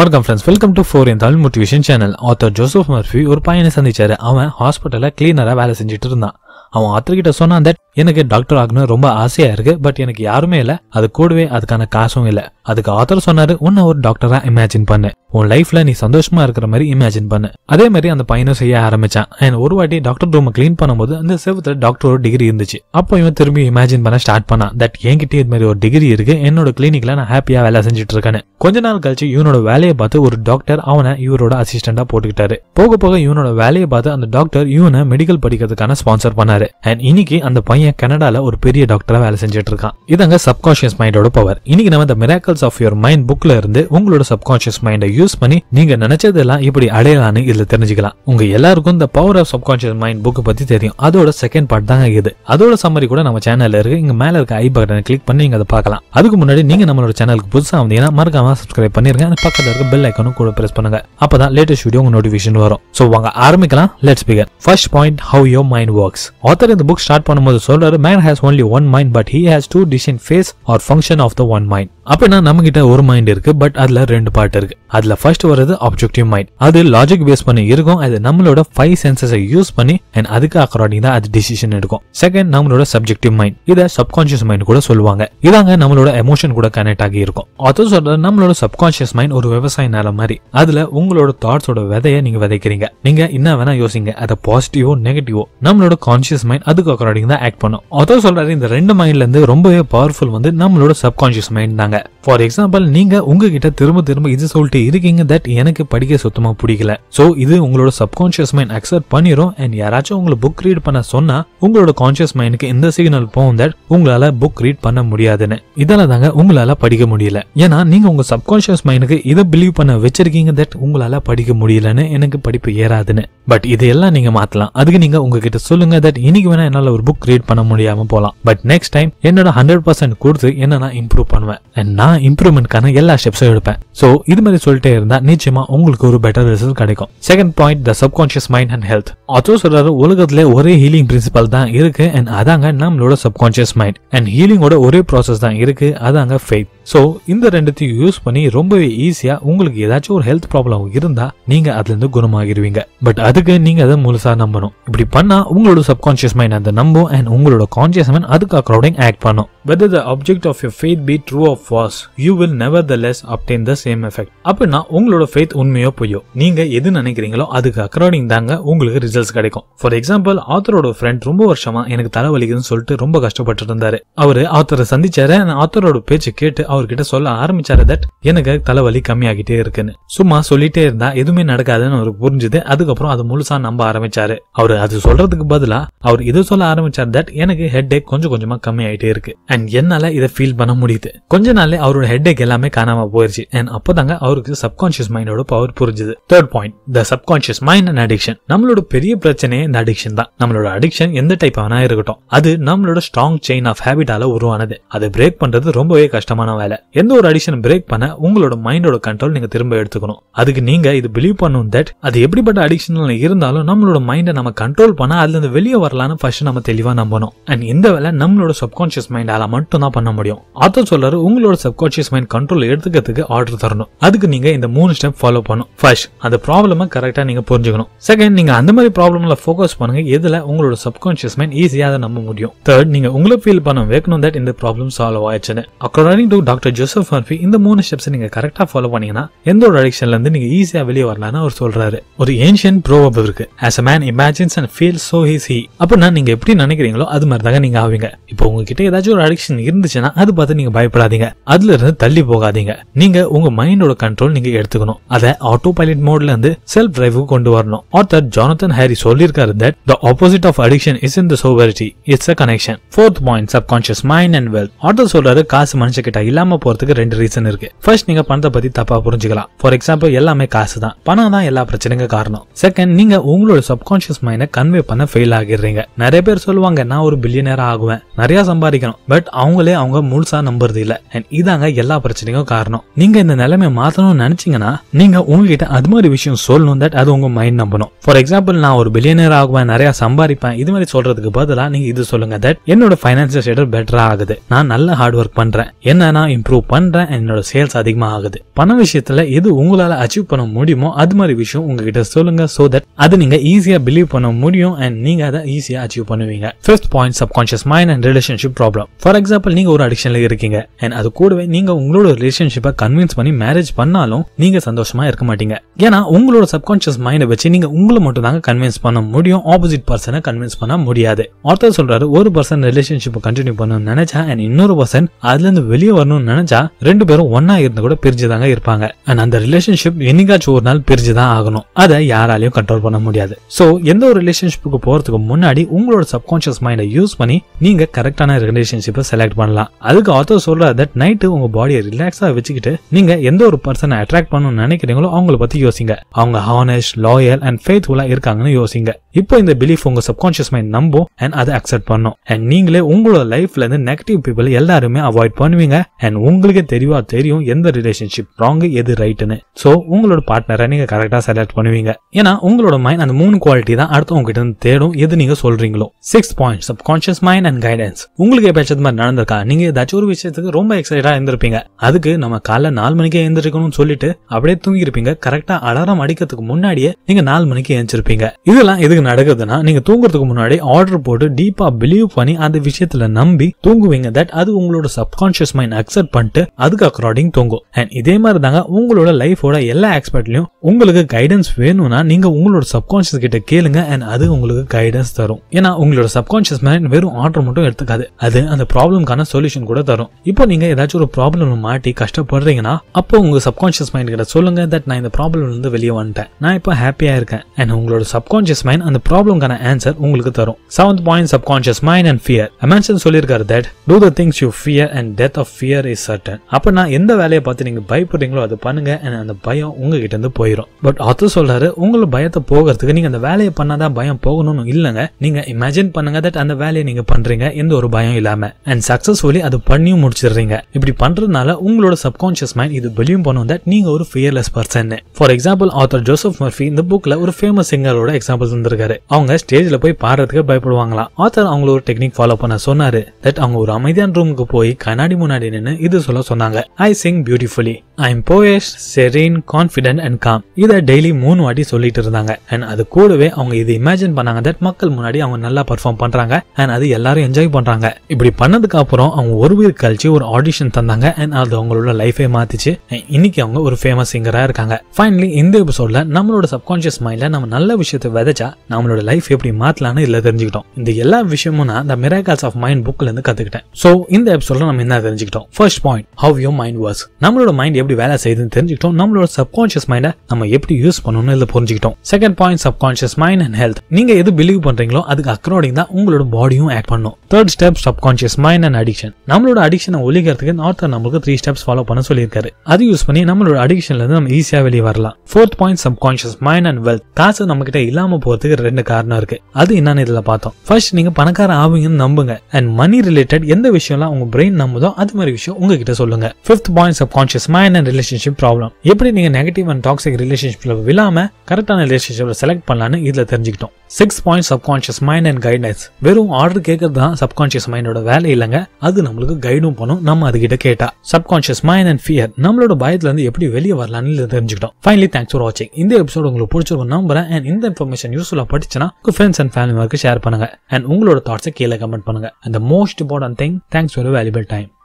வணக்கம் friends welcome to four in Tamil motivation channel author Joseph Murphy ஒரு பையனை சந்திச்சாரு அவன் ஹாஸ்பிட்டலில் கிளீனராக வேலை செஞ்சுட்டு இருந்தான் அவன் கிட்ட சொன்னான் தட் எனக்கு டாக்டர் ஆகணும் ரொம்ப ஆசையா இருக்கு பட் எனக்கு யாருமே இல்லை அது கூடவே அதுக்கான காசும் இல்லை அதுக்கு ஆத்தர் சொன்னாரு உன்ன ஒரு டாக்டரா இமேஜின் பண்ணு உன் லைஃப்ல நீ சந்தோஷமா இருக்கிற மாதிரி இமேஜின் பண்ணு அதே மாதிரி அந்த பையனும் செய்ய ஆரம்பிச்சான் அண்ட் ஒரு வாட்டி டாக்டர் ரூம் கிளீன் பண்ணும்போது அந்த செவத்துல டாக்டரோட டிகிரி இருந்துச்சு அப்போ இவன் திரும்பி இமேஜின் பண்ண ஸ்டார்ட் பண்ணான் தட் என்கிட்ட இது மாதிரி ஒரு டிகிரி இருக்கு என்னோட கிளினிக்ல நான் ஹாப்பியா வேலை செஞ்சுட்டு இருக்கேன் கொஞ்ச நாள் கழிச்சு இவனோட வேலையை பார்த்து ஒரு டாக்டர் அவனை இவரோட அசிஸ்டண்டா போட்டுக்கிட்டாரு போக போக இவனோட வேலையை பார்த்து அந்த டாக்டர் இவனை மெடிக்கல் படிக்கிறதுக்கான ஸ்பான்சர் பண்ணாரு இருக்காரு அண்ட் இன்னைக்கு அந்த பையன் கனடால ஒரு பெரிய டாக்டரா வேலை செஞ்சுட்டு இருக்கான் இதாங்க சப்கான்ஷியஸ் மைண்டோட பவர் இன்னைக்கு நம்ம இந்த மிராக்கல்ஸ் ஆஃப் யுவர் மைண்ட் புக்ல இருந்து உங்களோட சப்கான்ஷியஸ் மைண்டை யூஸ் பண்ணி நீங்க நினைச்சதெல்லாம் இப்படி அடையலான்னு இதுல தெரிஞ்சுக்கலாம் உங்க எல்லாருக்கும் இந்த power of subconscious mind book பத்தி தெரியும் அதோட செகண்ட் பார்ட் தாங்க இது அதோட சம்மரி கூட நம்ம சேனல்ல இருக்கு இங்க மேல இருக்க ஐ பட்டனை கிளிக் பண்ணி நீங்க அதை பார்க்கலாம் அதுக்கு முன்னாடி நீங்க நம்மளோட சேனலுக்கு புதுசா வந்தீங்கன்னா மறக்காம சப்ஸ்கிரைப் பண்ணிருங்க பக்கத்துல இருக்க பெல் ஐக்கனும் கூட பிரஸ் பண்ணுங்க அப்பதான் லேட்டஸ்ட் வீடியோ உங்க நோட்டிபிகேஷன் வரும் வாங்க ஆரம்பிக்கலாம் let's begin first point how your mind works author இந்த புக் ஸ்டார்ட் பண்ணும்போது சொல்றாரு man has only one mind but he has two design phase or function of the one mind அப்படின்னா நம்ம கிட்ட ஒரு மைண்ட் இருக்கு பட் அதுல ரெண்டு பார்ட் இருக்கு அதுல ஃபர்ஸ்ட் வர்றது ஆப்ஜெக்டிவ் மைண்ட் அது லாஜிக் பேஸ் பண்ணி இருக்கும் அது நம்மளோட ஃபைவ் சென்சஸை யூஸ் பண்ணி அண்ட் அதுக்கு அக்கார்டிங் தான் அது டிசிஷன் எடுக்கும் செகண்ட் நம்மளோட சப்ஜெக்டிவ் மைண்ட் இதை சப்கான்சியஸ் மைண்ட் கூட சொல்லுவாங்க இதாங்க நம்மளோட எமோஷன் கூட கனெக்ட் ஆகி இருக்கும் அது சொல்ற நம்மளோட சப்கான்சியஸ் மைண்ட் ஒரு விவசாய நிலம் மாதிரி அதுல உங்களோட தாட்ஸோட விதையை நீங்க விதைக்கிறீங்க நீங்க என்ன வேணா யோசிங்க அதை பாசிட்டிவோ நெகட்டிவோ நம்மளோட கான்சியஸ் மைண்ட் அதுக்கு அக்கார்டிங் தான் ஆக்ட் பண்ணும் அதோ சொல்றாரு இந்த ரெண்டு மைண்ட்ல இருந்து ரொம்பவே பவர்ஃபுல் வந்து நம்மளோட சப்கான்சியஸ் மைண்ட் தாங்க சொல்றாங்க ஃபார் எக்ஸாம்பிள் நீங்க உங்ககிட்ட திரும்ப திரும்ப இது சொல்லிட்டு இருக்கீங்க தட் எனக்கு படிக்க சுத்தமா பிடிக்கல சோ இது உங்களோட சப்கான்சியஸ் மைண்ட் அக்செப்ட் பண்ணிரும் அண்ட் யாராச்சும் உங்களை புக் ரீட் பண்ண சொன்னா உங்களோட கான்சியஸ் மைண்டுக்கு இந்த சிக்னல் போகும் தட் உங்களால புக் ரீட் பண்ண முடியாதுன்னு இதால தாங்க உங்களால படிக்க முடியல ஏன்னா நீங்க உங்க சப்கான்சியஸ் மைண்டுக்கு இதை பிலீவ் பண்ண வச்சிருக்கீங்க தட் உங்களால படிக்க முடியலன்னு எனக்கு படிப்பு ஏறாதுன்னு பட் இது எல்லாம் நீங்க மாத்தலாம் அதுக்கு நீங்க உங்ககிட்ட சொல்லுங்க தட் இன்னைக்கு வேணா என்னால ஒரு புக் ரீட் பண்ண முடியாம போலாம் பட் நெக்ஸ்ட் டைம் என்னோட ஹண்ட்ரட் பர்சன்ட் கொடுத்து என்ன நான் இம்ப்ரூவ் பண்ணுவேன் அண்ட் நான் இம்ப்ரூவ்மெண்ட்கான எல்லா ஸ்டெப்ஸும் எடுப்பேன் ஸோ இது மாதிரி சொல்லிட்டே இருந்தால் நிச்சயமா உங்களுக்கு ஒரு பெட்டர் ரிசல்ட் கிடைக்கும் second point the subconscious mind and health அதோ சொல்றாரு உலகத்துல ஒரே ஹீலிங் பிரின்சிபல் தான் இருக்கு அண்ட் அதாங்க நம்மளோட சப்கான்ஷியஸ் மைண்ட் அண்ட் ஹீலிங்கோட ஒரே ப்ராசஸ் தான் இருக்கு அதாங்க ஃபெய்த் ஸோ இந்த ரெண்டுத்தையும் யூஸ் பண்ணி ரொம்பவே ஈஸியாக உங்களுக்கு ஏதாச்சும் ஒரு ஹெல்த் ப்ராப்ளம் இருந்தால் நீங்கள் அதுலேருந்து குணமாகிடுவீங்க பட் அதுக்கு நீங்கள் அதை முழுசாக நம்பணும் இப்படி பண்ணால் உங்களோட சப்கான்ஷியஸ் மைண்ட் அதை நம்பும் அண்ட் உங்களோட கான்ஷியஸ் மைண்ட் அதுக்கு அக்ரௌடிங் ஆக்ட் பண்ணும் whether the object of your faith be true or வாஸ் you will nevertheless obtain the same effect அப்படின்னா உங்களோட ஃபேத் உண்மையோ பொய்யோ நீங்கள் எது நினைக்கிறீங்களோ அதுக்கு அக்ரௌடிங் தாங்க உங்களுக்கு ரிசல்ட்ஸ் கிடைக்கும் ஃபார் எக்ஸாம்பிள் ஆத்தரோட ஃப்ரெண்ட் ரொம்ப வருஷமாக எனக்கு தலைவலிக்குதுன்னு சொல்லிட்டு ரொம்ப கஷ்டப்பட்டு இருந்தாரு அவர் ஆத்தரை சந்திச்சாரு ஆத்தரோட பேச்சு கேட்டு அவர்கிட்ட சொல்ல ஆரம்பிச்சாரு தட் எனக்கு தலைவலி கம்மியாகிட்டே இருக்குன்னு சும்மா சொல்லிட்டே இருந்தா எதுவுமே நடக்காதுன்னு அவருக்கு புரிஞ்சுது அதுக்கப்புறம் அது முழுசா நம்ப ஆரம்பிச்சாரு அவர் அது சொல்றதுக்கு பதிலா அவர் இது சொல்ல ஆரம்பிச்சார் தட் எனக்கு ஹெட் ஏக் கொஞ்சம் கொஞ்சமா கம்மி ஆயிட்டே இருக்கு அண்ட் என்னால இதை ஃபீல் பண்ண முடியுது கொஞ்ச நாள் அவரோட ஹெட் ஏக் எல்லாமே காணாம போயிருச்சு அண்ட் அப்போதாங்க அவருக்கு சப்கான்சியஸ் மைண்டோட பவர் புரிஞ்சுது third point the subconscious mind and addiction நம்மளோட பெரிய பிரச்சனையே இந்த அடிக்ஷன் தான் நம்மளோட அடிக்ஷன் எந்த டைப் ஆனா இருக்கட்டும் அது நம்மளோட ஸ்ட்ராங் செயின் ஆஃப் ஹேபிட்டால உருவானது அதை பிரேக் பண்றது ரொம்பவே கஷ்டமான வேலை எந்த ஒரு அடிஷன் பிரேக் பண்ண உங்களோட மைண்டோட கண்ட்ரோல் நீங்க திரும்ப எடுத்துக்கணும் அதுக்கு நீங்க இது பிலீவ் பண்ணும் தட் அது எப்படிப்பட்ட அடிக்ஷன்ல இருந்தாலும் நம்மளோட மைண்டை நம்ம கண்ட்ரோல் பண்ண அதுல இருந்து வெளியே வரலாம்னு ஃபர்ஸ்ட் நம்ம தெளிவா நம்பணும் அண்ட் இந்த வேலை நம்மளோட சப்கான்சியஸ் மைண்டால மட்டும் தான் பண்ண முடியும் ஆத்தர் சொல்றாரு உங்களோட சப்கான்சியஸ் மைண்ட் கண்ட்ரோல் எடுத்துக்கிறதுக்கு ஆர்டர் தரணும் அதுக்கு நீங்க இந்த மூணு ஸ்டெப் ஃபாலோ பண்ணும் ஃபர்ஸ்ட் அந்த ப்ராப்ளம கரெக்டா நீங்க புரிஞ்சுக்கணும் செகண்ட் நீங்க அந்த மாதிரி ப்ராப்ளம்ல ஃபோக்கஸ் பண்ணுங்க எதுல உங்களோட சப்கான்சியஸ் மைண்ட் ஈஸியா நம்ப முடியும் தேர்ட் நீங்க உங்களை ஃபீல் பண்ண வைக்கணும் தட் இந்த ப்ராப்ளம் சால்வ் ஆயிடுச்சுன்னு according to doctor Joseph Murphy இந்த மூணு ஸ்டெப்ஸ் நீங்க கரெக்டா ஃபாலோ பண்ணீங்கன்னா எந்த ஒரு அடிக்ஷன்ல இருந்து நீங்க ஈஸியா வெளியே வரலாம்னு அவர் சொல்றாரு ஒரு ஏன்ஷியன் ப்ரோவப் இருக்கு as a man imagines and feel so he's he அப்படின்னா நீங்க எப்படி நினைக்கிறீங்களோ அது மாதிரி தாங்க நீங்க ஆவீங்க இப்போ உங்ககிட்ட ஏதாச்சும் ஒரு அடிக்ஷன் இருந்துச்சுன்னா அது பார்த்து நீங்க பயப்படாதீங்க அதுல இருந்து தள்ளி போகாதீங்க நீங்க உங்க மைண்டோட கண்ட்ரோல் நீங்க எடுத்துக்கணும் அதை ஆட்டோ பைலட் மோட்ல இருந்து செல்ஃப் டிரைவுக்கு கொண்டு வரணும் ஆர்த்தர் ஜானத்தன் ஹாரி சொல்லியிருக்காரு that the opposite of addiction is in the sobriety it's a connection fourth point subconscious mind and wealth author சொல்றாரு காசு மனுஷ கிட்ட இல்ல இல்லாம போகிறதுக்கு ரெண்டு ரீசன் இருக்குது ஃபர்ஸ்ட் நீங்கள் பணத்தை பற்றி தப்பாக புரிஞ்சுக்கலாம் ஃபார் எக்ஸாம்பிள் எல்லாமே காசு தான் பணம் தான் எல்லா பிரச்சனைக்கும் காரணம் செகண்ட் நீங்கள் உங்களோட சப்கான்ஷியஸ் மைண்டை கன்வே பண்ண ஃபெயில் ஆகிடுறீங்க நிறைய பேர் சொல்லுவாங்க நான் ஒரு பில்லியனர் ஆகுவேன் நிறைய சம்பாதிக்கணும் பட் அவங்களே அவங்க முழுசா நம்புறது இல்ல அண்ட் இதாங்க எல்லா பிரச்சனைக்கும் காரணம் நீங்க இந்த நிலைமை மாத்தணும்னு நினைச்சீங்கன்னா நீங்க உங்ககிட்ட அது மாதிரி விஷயம் சொல்லணும் தட் அது உங்க மைண்ட் நம்பணும் ஃபார் எக்ஸாம்பிள் நான் ஒரு பில்லியனர் ஆகுவேன் நிறைய சம்பாதிப்பேன் இது மாதிரி சொல்றதுக்கு பதிலாக நீங்க இது சொல்லுங்க தட் என்னோட பைனான்சியல் ஸ்டேட்டஸ் பெட்டரா ஆகுது நான் நல்ல ஹார்ட் ஒர்க் பண்றேன் என்ன அதிகமாக இம்ப்ரூவ் பண்ணுறேன் என்னோட சேல்ஸ் அதிகமாக ஆகுது பண விஷயத்தில் எது உங்களால் அச்சீவ் பண்ண முடியுமோ அது மாதிரி விஷயம் உங்ககிட்ட சொல்லுங்க ஸோ தட் அது நீங்க ஈஸியாக பிலீவ் பண்ண முடியும் அண்ட் நீங்க அதை ஈஸியாக அச்சீவ் பண்ணுவீங்க fifth point subconscious mind and relationship problem for example நீங்க ஒரு அடிக்ஷன்ல இருக்கீங்க அண்ட் அது கூடவே நீங்க உங்களோட ரிலேஷன்ஷிப்பை கன்வின்ஸ் பண்ணி மேரேஜ் பண்ணாலும் நீங்க சந்தோஷமா இருக்க மாட்டீங்க ஏன்னா உங்களோட சப்கான்ஷியஸ் மைண்டை வச்சு நீங்க உங்களை மட்டும் தாங்க கன்வின்ஸ் பண்ண முடியும் ஆப்போசிட் பர்சனை கன்வின்ஸ் பண்ண முடியாது ஒருத்தர் சொல்றாரு ஒரு பர்சன் ரிலேஷன்ஷிப் கண்டினியூ பண்ணணும்னு நினைச்சா அண்ட் இன்னொரு பர்சன் அதுல இருந்து வெளியே வரணும் இருக்கணும்னு நினைச்சா ரெண்டு பேரும் ஒன்னா இருந்து கூட பிரிஞ்சுதாங்க இருப்பாங்க அண்ட் அந்த ரிலேஷன்ஷிப் என்னைக்காச்சும் ஒரு நாள் பிரிஞ்சுதான் ஆகணும் அதை யாராலையும் கண்ட்ரோல் பண்ண முடியாது சோ எந்த ஒரு ரிலேஷன்ஷிப்புக்கு போறதுக்கு முன்னாடி உங்களோட சப்கான்சியஸ் மைண்ட யூஸ் பண்ணி நீங்க கரெக்டான ரிலேஷன்ஷிப்பை செலக்ட் பண்ணலாம் அதுக்கு ஆத்தர் சொல்ற தட் நைட்டு உங்க பாடியை ரிலாக்ஸா வச்சுக்கிட்டு நீங்க எந்த ஒரு பர்சனை அட்ராக்ட் பண்ணணும்னு நினைக்கிறீங்களோ அவங்கள பத்தி யோசிங்க அவங்க ஹானஸ் லாயல் அண்ட் ஃபேத்ஃபுல்லா இருக்காங்கன்னு யோசிங்க இப்போ இந்த பிலீஃப் உங்க சப்கான்சியஸ் மைண்ட் நம்பும் அண்ட் அதை அக்செப்ட் பண்ணும் அண்ட் நீங்களே உங்களோட லைஃப்ல இருந்து நெகட்டிவ் பீப்புள் எல்லாருமே அவாய்ட் பண்ணுவீங்க அண்ட் அண்ட் உங்களுக்கே தெரியவா தெரியும் எந்த ரிலேஷன்ஷிப் ராங்கு எது ரைட்டுன்னு ஸோ உங்களோட பார்ட்னரை நீங்க கரெக்டா செலக்ட் பண்ணுவீங்க ஏன்னா உங்களோட மைண்ட் அந்த மூணு குவாலிட்டி தான் அடுத்தவங்க கிட்ட இருந்து தேடும் எது நீங்க சொல்றீங்களோ six point subconscious mind and guidance உங்களுக்கு எப்பயாச்சும் மாதிரி நடந்திருக்கா நீங்க ஏதாச்சும் ஒரு விஷயத்துக்கு ரொம்ப எக்ஸைட்டா இருந்திருப்பீங்க அதுக்கு நம்ம காலை நாலு மணிக்கே எழுந்திருக்கணும்னு சொல்லிட்டு அப்படியே தூங்கியிருப்பீங்க கரெக்டா அலாரம் அடிக்கிறதுக்கு முன்னாடியே நீங்க நாலு மணிக்கு எழுந்திருப்பீங்க இதெல்லாம் எதுக்கு நடக்குதுன்னா நீங்க தூங்குறதுக்கு முன்னாடி ஆர்டர் போட்டு டீப்பா பிலீவ் பண்ணி அந்த விஷயத்துல நம்பி தூங்குவீங்க தட் அது உங்களோட சப்கான்ஷியஸ் மைண்ட் அக்செப்ட் பண்ணிட்டு அதுக்கு அக்கார்டிங் தூங்கும் அண்ட் இதே மாதிரி தாங்க உங்களோட லைஃபோட எல்லா ஆஸ்பெக்ட்லையும் உங்களுக்கு கைடன்ஸ் வேணும்னா நீங்க உங்களோட சப்கான்ஷியஸ் கிட்ட கேளுங்க அண்ட் அது உங்களுக்கு கைடன்ஸ் தரும் ஏன்னா உங்களோட சப்கான்ஷியஸ் மைண்ட் வெறும் ஆர்டர் மட்டும் எடுத்துக்காது அது அந்த ப்ராப்ளம்க்கான சொல்யூஷன் கூட தரும் இப்போ நீங்க ஏதாச்சும் ஒரு ப்ராப்ளம் மாட்டி கஷ்டப்படுறீங்கன்னா அப்போ உங்க சப்கான்ஷியஸ் மைண்ட் கிட்ட சொல்லுங்க தட் நான் இந்த ப்ராப்ளம்ல இருந்து வெளியே வந்துட்டேன் நான் இப்போ ஹாப்பியா இருக்கேன் அண்ட் உங்களோட சப்கான்ஷியஸ் மைண்ட் அந்த ப்ராப்ளம்க்கான ஆன்சர் உங்களுக்கு தரும் seventh point subconscious mind and fear Emerson சொல்லியிருக்காரு that do the things you fear and death of fear is certain அப்போ நான் எந்த வேலையை பார்த்து நீங்க பயப்படுறீங்களோ அதை பண்ணுங்க அண்ட் அந்த பயம் உங்ககிட்ட இருந்து போய் போயிடும் பட் ஆத்தர் சொல்றாரு உங்களை பயத்தை போகிறதுக்கு நீங்க அந்த வேலையை பண்ணாதான் பயம் போகணும்னு இல்லைங்க நீங்க இமேஜின் பண்ணுங்க தட் அந்த வேலையை நீங்க பண்றீங்க எந்த ஒரு பயம் இல்லாம அண்ட் சக்சஸ்ஃபுல்லி அது பண்ணியும் முடிச்சிடுறீங்க இப்படி பண்றதுனால உங்களோட சப்கான்சியஸ் மைண்ட் இது பிலீவ் பண்ணும் தட் நீங்க ஒரு fearless person for example author Joseph Murphy இந்த புக்ல ஒரு ஃபேமஸ் சிங்கரோட எக்ஸாம்பிள் தந்திருக்காரு அவங்க ஸ்டேஜ்ல போய் பாடுறதுக்கு பயப்படுவாங்களாம் ஆத்தர் அவங்கள ஒரு டெக்னிக் ஃபாலோ பண்ண சொன்னாரு தட் அவங்க ஒரு அமைதியான ரூமுக்கு போய் கண்ணாடி முன்னாடி நின்று இது சொல்ல சொன்னாங்க I sing beautifully I am poised serene confident and calm இதை டெய்லி மூணு வாட்டி சொல்லிட்டு இருந்தாங்க அண்ட் அது கூடவே அவங்க இதை இமேஜின் பண்ணாங்க தட் மக்கள் முன்னாடி அவங்க நல்லா பர்ஃபார்ம் பண்றாங்க அண்ட் அது எல்லாரும் என்ஜாய் பண்றாங்க இப்படி பண்ணதுக்கு அப்புறம் அவங்க ஒரு உயிர் கழிச்சு ஒரு ஆடிஷன் தந்தாங்க அண்ட் அது அவங்களோட லைஃபே மாத்திச்சு இன்னைக்கு அவங்க ஒரு ஃபேமஸ் சிங்கரா இருக்காங்க ஃபைனலி இந்த எபிசோட்ல நம்மளோட சப்கான்சியஸ் மைண்ட்ல நம்ம நல்ல விஷயத்தை விதைச்சா நம்மளோட லைஃப் எப்படி மாத்தலாம்னு இதுல தெரிஞ்சுக்கிட்டோம் இந்த எல்லா விஷயமும் நான் இந்த மிராக்கல்ஸ் ஆஃப் மைண்ட் புக்ல இருந்து கத்துக்கிட்டேன் சோ இந்த எபிசோட்ல நம்ம என்ன தெரிஞ்சுக்கிட்டோம் first point how you mind works நம்மளோட மைண்ட் எப்படி வேலை செய்யுதுன்னு தெரிஞ்சுக்கிட்டோம் நம்மளோட சப்கான்சியஸ் மைண்டை நம்ம எப்படி யூஸ் பண்ணணும்னு இதில் புரிஞ்சுக்கிட்டோம் second point subconscious mind and health நீங்க எது பிலீவ் பண்றீங்களோ அதுக்கு அக்ரோடிங் தான் உங்களோட பாடியும் ஆக்ட் பண்ணும் third step subconscious mind and addiction நம்மளோட அடிக்ஷனை ஒழிக்கிறதுக்கு நார்த்தர் நம்மளுக்கு த்ரீ ஸ்டெப்ஸ் ஃபாலோ பண்ண சொல்லியிருக்காரு அது யூஸ் பண்ணி நம்மளோட அடிக்ஷன்ல இருந்து நம்ம ஈஸியா வெளியே வரலாம் fourth point subconscious mind and wealth காசு நம்ம கிட்ட இல்லாம போறதுக்கு ரெண்டு காரணம் இருக்கு அது என்னன்னு இதுல பார்த்தோம் ஃபர்ஸ்ட் நீங்க பணக்கார ஆவீங்கன்னு நம்புங்க அண்ட் மணி ரிலேட்டட் எந்த விஷயம்லாம் உங்க பிரெயின் நம்புதோ அது மாதிரி விஷயம் உங்ககிட்ட சொல்லுங்க fifth point subconscious mind and relationship problem எப்படி நீங்க நெகட்டிவ் அண்ட் டாக்ஸிக் ரிலேஷன்ஷிப்பில் விழாம கரெக்டான ரிலேஷன்ஷிப்ல செலக்ட் பண்ணலான்னு இதில் தெரிஞ்சுக்கிட்டோம் six point subconscious mind and guidance வெறும் ஆர்டர் கேட்கறது தான் சப்கான்சியஸ் மைண்டோட வேலை இல்லைங்க அது நம்மளுக்கு கைடும் பண்ணும் நம்ம அதுகிட்ட கேட்டா சப்கான்ஷியஸ் மைண்ட் அண்ட் ஃபியர் நம்மளோட பயத்துலேருந்து எப்படி வெளியே வரலான்னு தெரிஞ்சுக்கிட்டோம் ஃபைனலி தேங்க்ஸ் ஃபார் வாட்சிங் இந்த எபிசோட் உங்களுக்கு பிடிச்சிருக்கும் நம்புறேன் அண்ட் இந்த இன்ஃபர்மேஷன் யூஸ்ஃபுல்லாக படிச்சுன்னா ஃப்ரெண்ட்ஸ் அண்ட் ஃபேமிலி மேம்பருக்கு ஷேர் பண்ணுங்க அண்ட் உங்களோட தாட்ஸை கீழே கமெண்ட் பண்ணுங்க அந்த most important thing thanks for valuable time